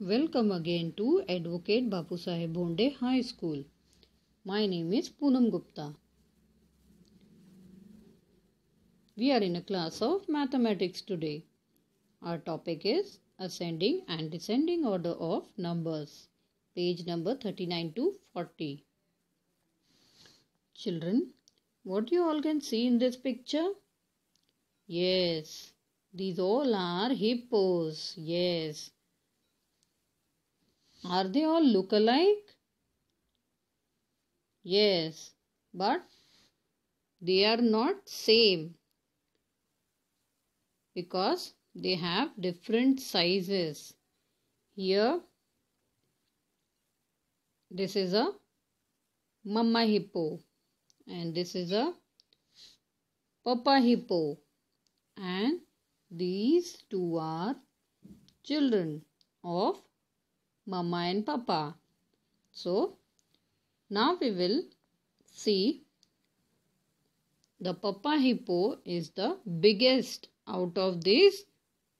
Welcome again to Advocate Bapu Saheb Bonde High School. My name is Poonam Gupta. We are in a class of mathematics today. Our topic is ascending and descending order of numbers. Page number 39 to 40. Children, what you all can see in this picture? Yes, these all are hippos. Yes are they all look alike? Yes, but they are not same because they have different sizes. Here, this is a mama hippo and this is a papa hippo and these two are children of mama and papa. So now we will see the papa hippo is the biggest out of these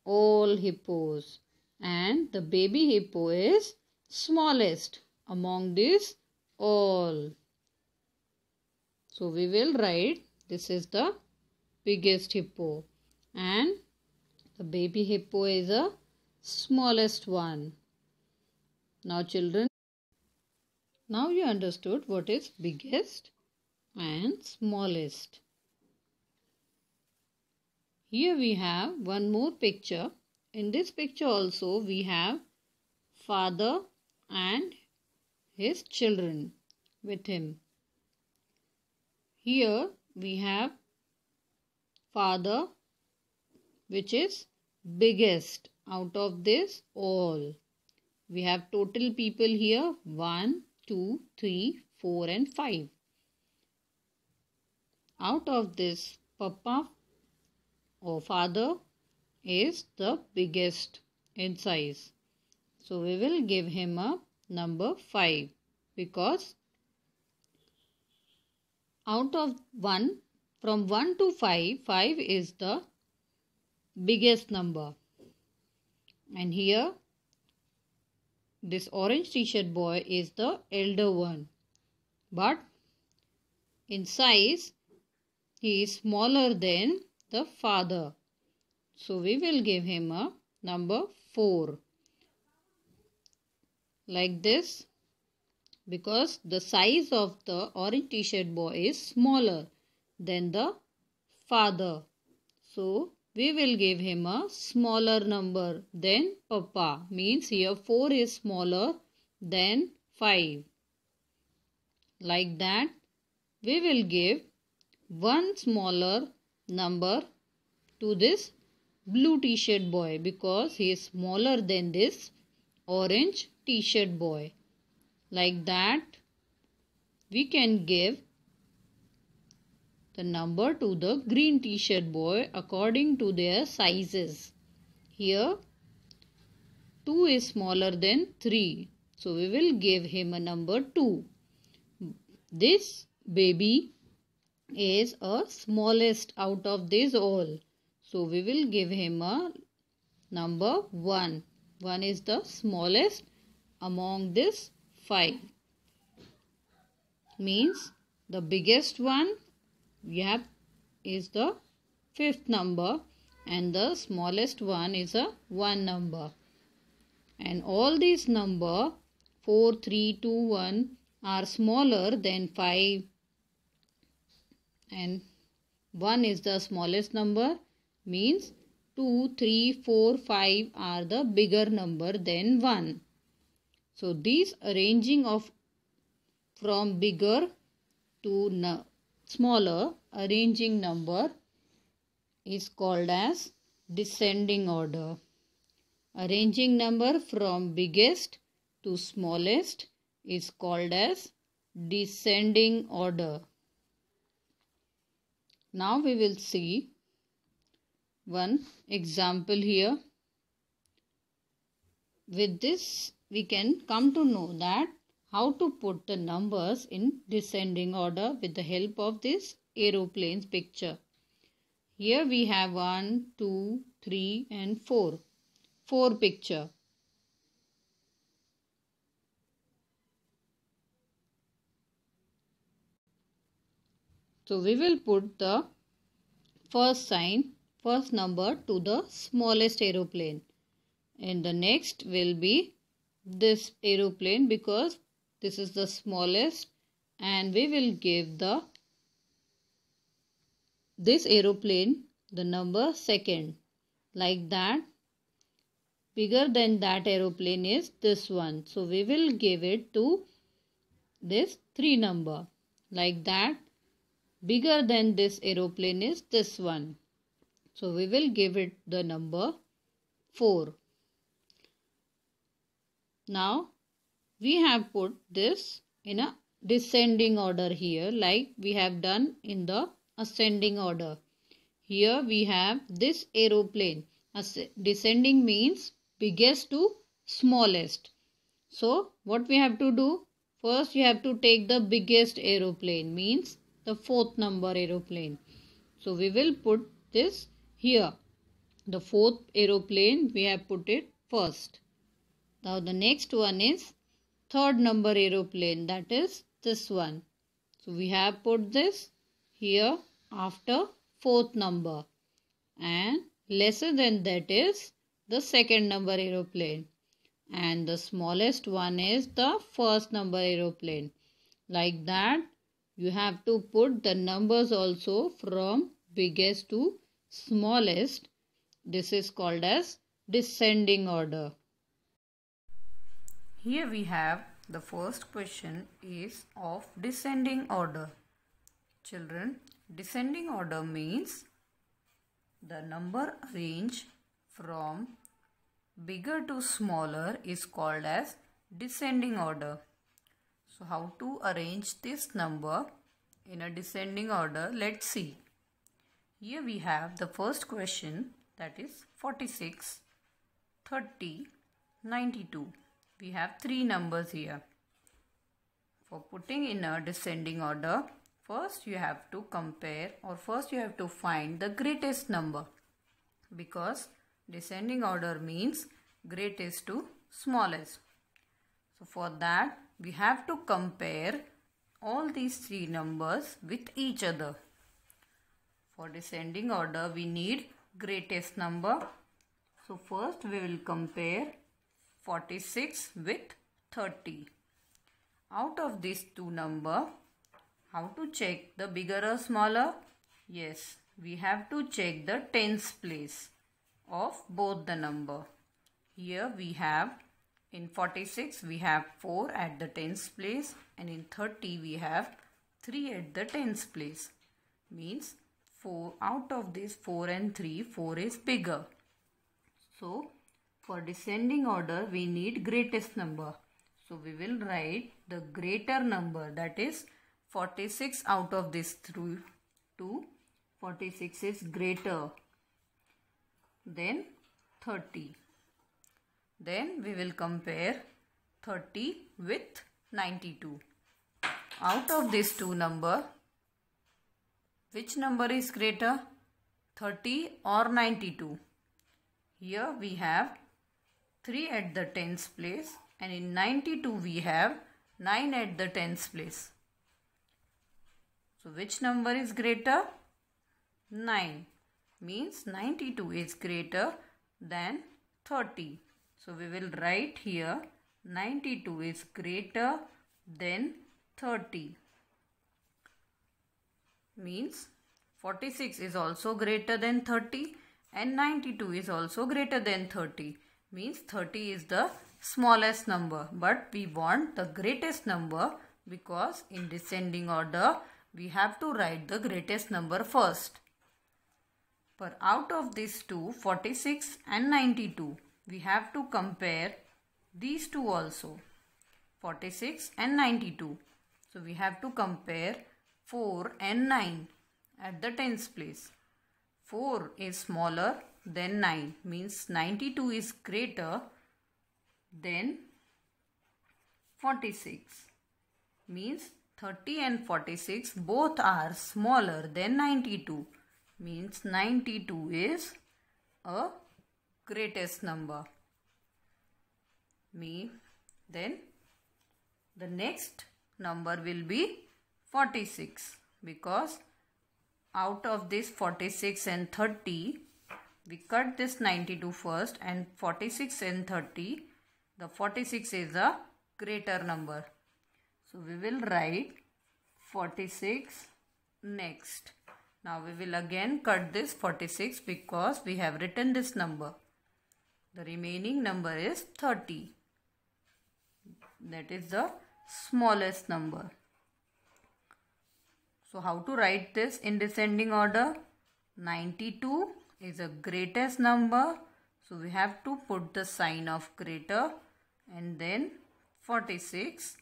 all hippos and the baby hippo is smallest among these all. So we will write this is the biggest hippo and the baby hippo is the smallest one. Now children, now you understood what is biggest and smallest. Here we have one more picture. In this picture also we have father and his children with him. Here we have father which is biggest out of this all. We have total people here 1, 2, 3, 4 and 5. Out of this, Papa or father is the biggest in size. So we will give him a number 5 because out of 1 from 1 to 5 5 is the biggest number and here this orange t-shirt boy is the elder one but in size he is smaller than the father so we will give him a number 4 like this because the size of the orange t-shirt boy is smaller than the father so we will give him a smaller number than papa means here 4 is smaller than 5 like that we will give one smaller number to this blue t-shirt boy because he is smaller than this orange t-shirt boy like that we can give the number to the green t-shirt boy according to their sizes. Here 2 is smaller than 3. So we will give him a number 2. This baby is a smallest out of these all. So we will give him a number 1. 1 is the smallest among this 5. Means the biggest one Yap is the fifth number and the smallest one is a 1 number. And all these number 4, 3, 2, 1 are smaller than 5 and 1 is the smallest number means 2, 3, 4, 5 are the bigger number than 1. So these arranging of from bigger to smaller arranging number is called as descending order. Arranging number from biggest to smallest is called as descending order. Now we will see one example here. With this we can come to know that how to put the numbers in descending order with the help of this aeroplane's picture. Here we have 1, 2, 3 and 4. 4 picture. So we will put the first sign, first number to the smallest aeroplane. And the next will be this aeroplane because this is the smallest and we will give the this aeroplane the number second like that bigger than that aeroplane is this one so we will give it to this 3 number like that bigger than this aeroplane is this one so we will give it the number 4 now we have put this in a descending order here like we have done in the ascending order. Here we have this aeroplane. As descending means biggest to smallest. So what we have to do? First you have to take the biggest aeroplane means the fourth number aeroplane. So we will put this here. The fourth aeroplane we have put it first. Now the next one is third number aeroplane that is this one. So we have put this here after fourth number and lesser than that is the second number aeroplane and the smallest one is the first number aeroplane. Like that you have to put the numbers also from biggest to smallest. This is called as descending order. Here we have the first question is of descending order. Children, descending order means the number range from bigger to smaller is called as descending order. So how to arrange this number in a descending order? Let's see. Here we have the first question that is 46, 30, 92 we have three numbers here for putting in a descending order first you have to compare or first you have to find the greatest number because descending order means greatest to smallest so for that we have to compare all these three numbers with each other for descending order we need greatest number so first we will compare 46 with 30. Out of these two number, how to check the bigger or smaller? Yes, we have to check the tens place of both the number. Here we have in 46 we have 4 at the tens place and in 30 we have 3 at the tens place. Means 4 out of this 4 and 3, 4 is bigger. So for descending order, we need greatest number. So we will write the greater number that is 46 out of this 2. 46 is greater than 30. Then we will compare 30 with 92. Out of these two number, which number is greater? 30 or 92? Here we have 3 at the tens place and in 92 we have 9 at the tens place. So which number is greater? 9 means 92 is greater than 30. So we will write here 92 is greater than 30 means 46 is also greater than 30 and 92 is also greater than 30 means 30 is the smallest number but we want the greatest number because in descending order we have to write the greatest number first. But out of these two 46 and 92 we have to compare these two also 46 and 92. So we have to compare 4 and 9 at the tens place. 4 is smaller then 9 means 92 is greater than 46 means 30 and 46 both are smaller than 92 means 92 is a greatest number me then the next number will be 46 because out of this 46 and 30 we cut this 92 first and 46 and 30. The 46 is a greater number. So we will write 46 next. Now we will again cut this 46 because we have written this number. The remaining number is 30. That is the smallest number. So how to write this in descending order? 92 is a greatest number. So we have to put the sign of greater and then 46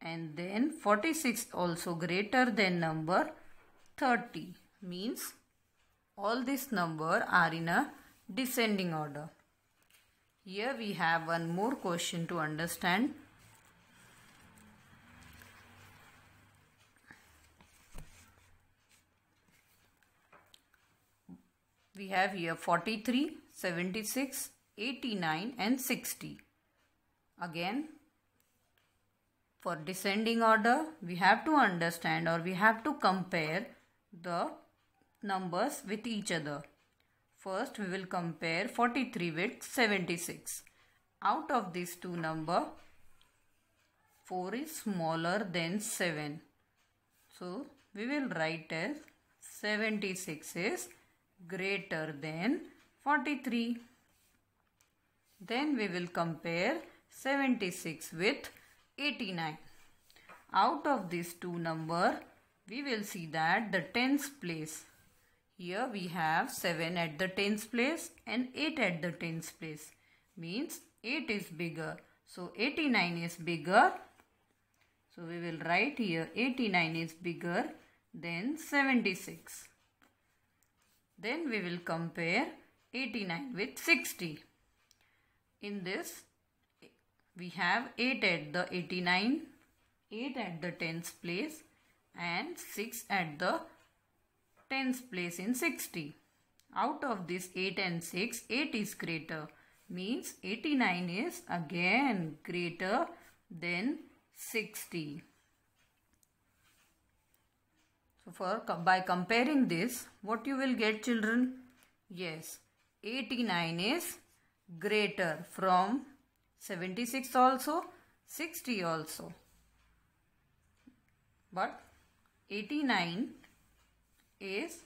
and then 46 also greater than number 30 means all these number are in a descending order. Here we have one more question to understand. we have here 43, 76, 89 and 60. Again, for descending order, we have to understand or we have to compare the numbers with each other. First, we will compare 43 with 76. Out of these two number, 4 is smaller than 7. So, we will write as 76 is greater than 43. Then we will compare 76 with 89. Out of these two number, we will see that the tens place. Here we have 7 at the tens place and 8 at the tens place. Means 8 is bigger. So 89 is bigger. So we will write here 89 is bigger than 76. Then we will compare 89 with 60. In this, we have 8 at the 89, 8 at the tens place and 6 at the tens place in 60. Out of this 8 and 6, 8 is greater. Means 89 is again greater than 60 for by comparing this what you will get children yes 89 is greater from 76 also 60 also but 89 is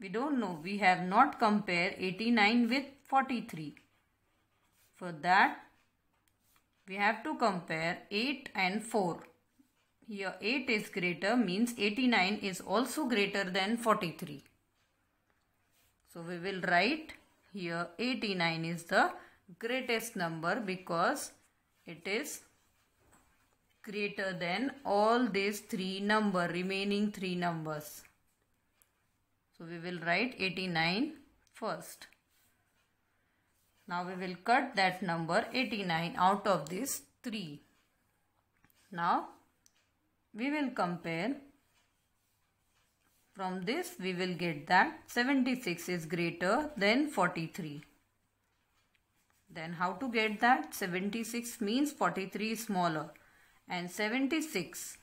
we don't know we have not compared 89 with 43 for that we have to compare 8 and 4 here 8 is greater means 89 is also greater than 43. So we will write here 89 is the greatest number because it is greater than all these three number remaining three numbers. So we will write 89 first. Now we will cut that number 89 out of this 3. Now we will compare from this we will get that 76 is greater than 43 then how to get that 76 means 43 is smaller and 76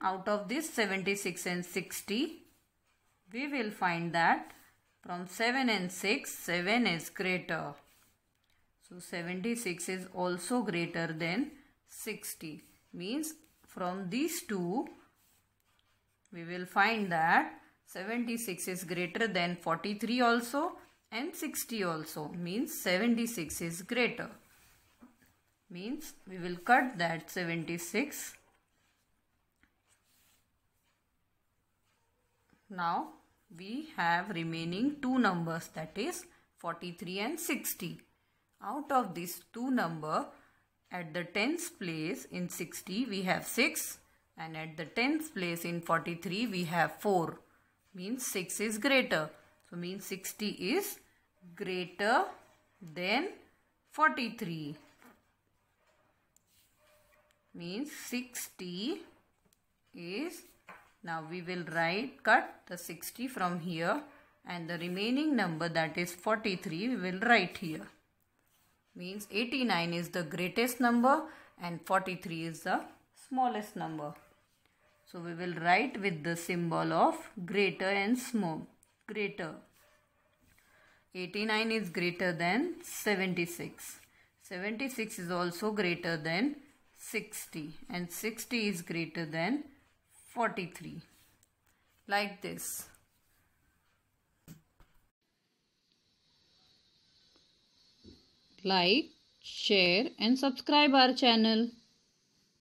out of this 76 and 60 we will find that from 7 and 6 7 is greater so 76 is also greater than 60 means from these two we will find that 76 is greater than 43 also and 60 also means 76 is greater means we will cut that 76 now we have remaining two numbers that is 43 and 60 out of these two number at the tens place in 60 we have 6 and at the tens place in 43 we have 4. Means 6 is greater. So means 60 is greater than 43. Means 60 is now we will write cut the 60 from here and the remaining number that is 43 we will write here means 89 is the greatest number and 43 is the smallest number. So we will write with the symbol of greater and small. Greater. 89 is greater than 76. 76 is also greater than 60 and 60 is greater than 43. Like this. like, share and subscribe our channel.